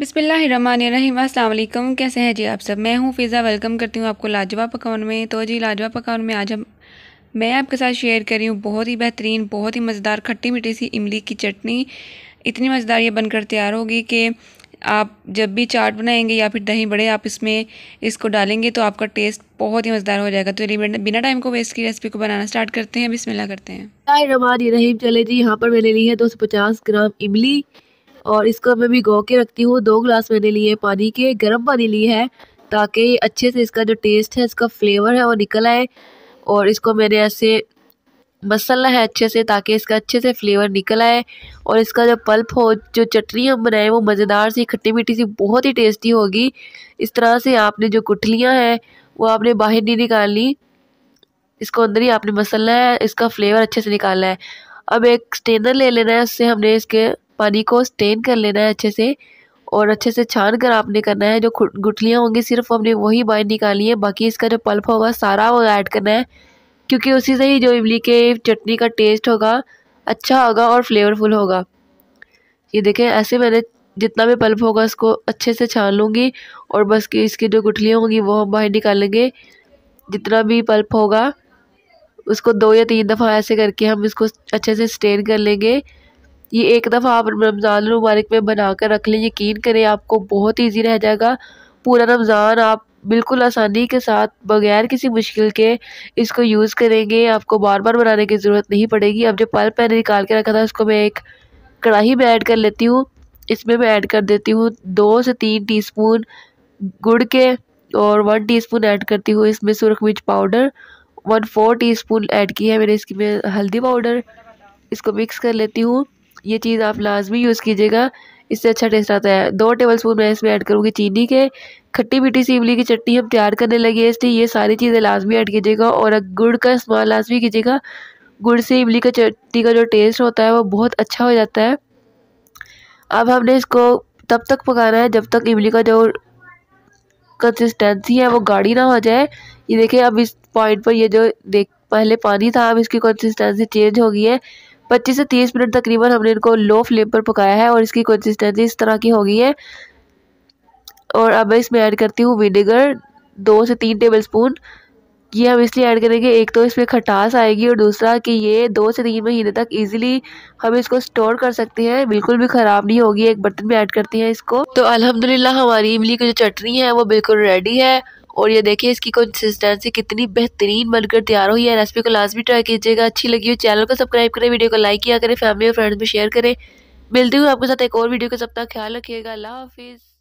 बिसमीम अल्लाम कैसे हैं जी आप सब मैं हूँ फ़िज़ा वेलकम करती हूँ आपको लाजवाब पकवान में तो जी लाजवाब पकवान में आज हम मैं आपके साथ शेयर कर रही हूँ बहुत ही बेहतरीन बहुत ही मज़ेदार खट्टी मीठी सी इमली की चटनी इतनी मज़ेदार ये बनकर तैयार होगी कि आप जब भी चाट बनाएंगे या फिर दही बड़े आप इसमें इसको डालेंगे तो आपका टेस्ट बहुत ही मज़ेदार हो जाएगा तो ये बिना टाइम को वेस्ट की रेसिपी को बनाना स्टार्ट करते हैं बिस्मिल्लाह करते हैं रमान रहीम चले जी यहाँ पर मैंने ली है दो सौ पचास ग्राम इमली और इसको मैं भिगो के रखती हूँ दो गिलास मैंने लिए पानी के गर्म पानी लिए है ताकि अच्छे से इसका जो टेस्ट है इसका फ्लेवर है वो निकल आए और इसको मैंने ऐसे मसलना है अच्छे से ताकि इसका अच्छे से फ्लेवर निकल आए और इसका जो पल्प हो जो चटनी हम बनाए वो मज़ेदार सी खट्टी मीठी सी बहुत ही टेस्टी होगी इस तरह से आपने जो गुठलियाँ हैं वो आपने बाहर नहीं निकालनी इसको अंदर ही आपने मसलना है इसका फ्लेवर अच्छे से निकालना है अब एक स्टेनर ले लेना है उससे हमने इसके पानी को स्टेन कर लेना है अच्छे से और अच्छे से छान कर आपने करना है जो गुठलियाँ होंगी सिर्फ हमने वही बाहर निकाली है बाकी इसका जो पल्प होगा सारा वो ऐड करना है क्योंकि उसी से ही जो इमली के चटनी का टेस्ट होगा अच्छा होगा और फ्लेवरफुल होगा ये देखें ऐसे मैंने जितना भी पल्प होगा उसको अच्छे से छान लूँगी और बस कि इसकी जो गुठलियाँ होंगी वो हम बाहर निकालेंगे जितना भी पल्प होगा उसको दो या तीन दफ़ा ऐसे करके हम इसको अच्छे से स्टेन कर लेंगे ये एक दफ़ा आप रमज़ान मुबारक में बना कर रख लें यकीन करें आपको बहुत ईजी रह जाएगा पूरा रमज़ान आप बिल्कुल आसानी के साथ बगैर किसी मुश्किल के इसको यूज़ करेंगे आपको बार बार बनाने की ज़रूरत नहीं पड़ेगी अब जो पल मैंने निकाल के रखा था उसको मैं एक कढ़ाई में ऐड कर लेती हूँ इसमें मैं ऐड कर देती हूँ दो से तीन टीस्पून गुड़ के और वन टीस्पून ऐड करती हूँ इसमें सुरख मिर्च powder one fourth add की है मैंने इसकी में हल्दी पाउडर इसको मिक्स कर लेती हूँ ये चीज़ आप लाजमी यूज़ कीजिएगा इससे अच्छा टेस्ट आता है दो टेबल स्पून मैं इसमें ऐड करूँगी चीनी के खट्टी मीठी सी इमली की चटनी हम तैयार करने लगे हैं इसलिए ये सारी चीज़ें लाजमी ऐड कीजिएगा और गुड़ का इस्तेमाल लाजमी कीजिएगा गुड़ से इमली का चटनी का जो टेस्ट होता है वो बहुत अच्छा हो जाता है अब हमने इसको तब तक पकाना है जब तक इमली का जो कंसिस्टेंसी है वो गाढ़ी ना हो जाए ये देखिए अब इस पॉइंट पर ये जो देख पहले पानी था अब इसकी कंसिस्टेंसी चेंज हो गई है 25 से 30 मिनट तकरीबन हमने इनको लो फ्लेम पर पकाया है और इसकी कंसिस्टेंसी इस तरह की हो गई है और अब मैं इसमें ऐड करती हूँ विनेगर दो से तीन टेबल स्पून ये हम इसलिए ऐड करेंगे एक तो इसमें खटास आएगी और दूसरा कि ये दो से तीन महीने तक इजीली हम इसको स्टोर कर सकते हैं बिल्कुल भी ख़राब नहीं होगी एक बर्तन में ऐड करती हैं इसको तो अल्हम्दुलिल्लाह हमारी इमली की जो चटनी है वो बिल्कुल रेडी है और ये देखिए इसकी कंसिस्टेंसी कितनी बेहतरीन बनकर तैयार हुई है रेसिपी को लाजमी ट्राई कीजिएगा अच्छी लगी हो चैनल को सब्सक्राइब करें वीडियो को लाइक किया करें फैमिली और फ्रेंड्स में शेयर करें मिलती हूँ आपके साथ एक और वीडियो के सब तक ख्याल रखिएगा अल्लाह हाफिज़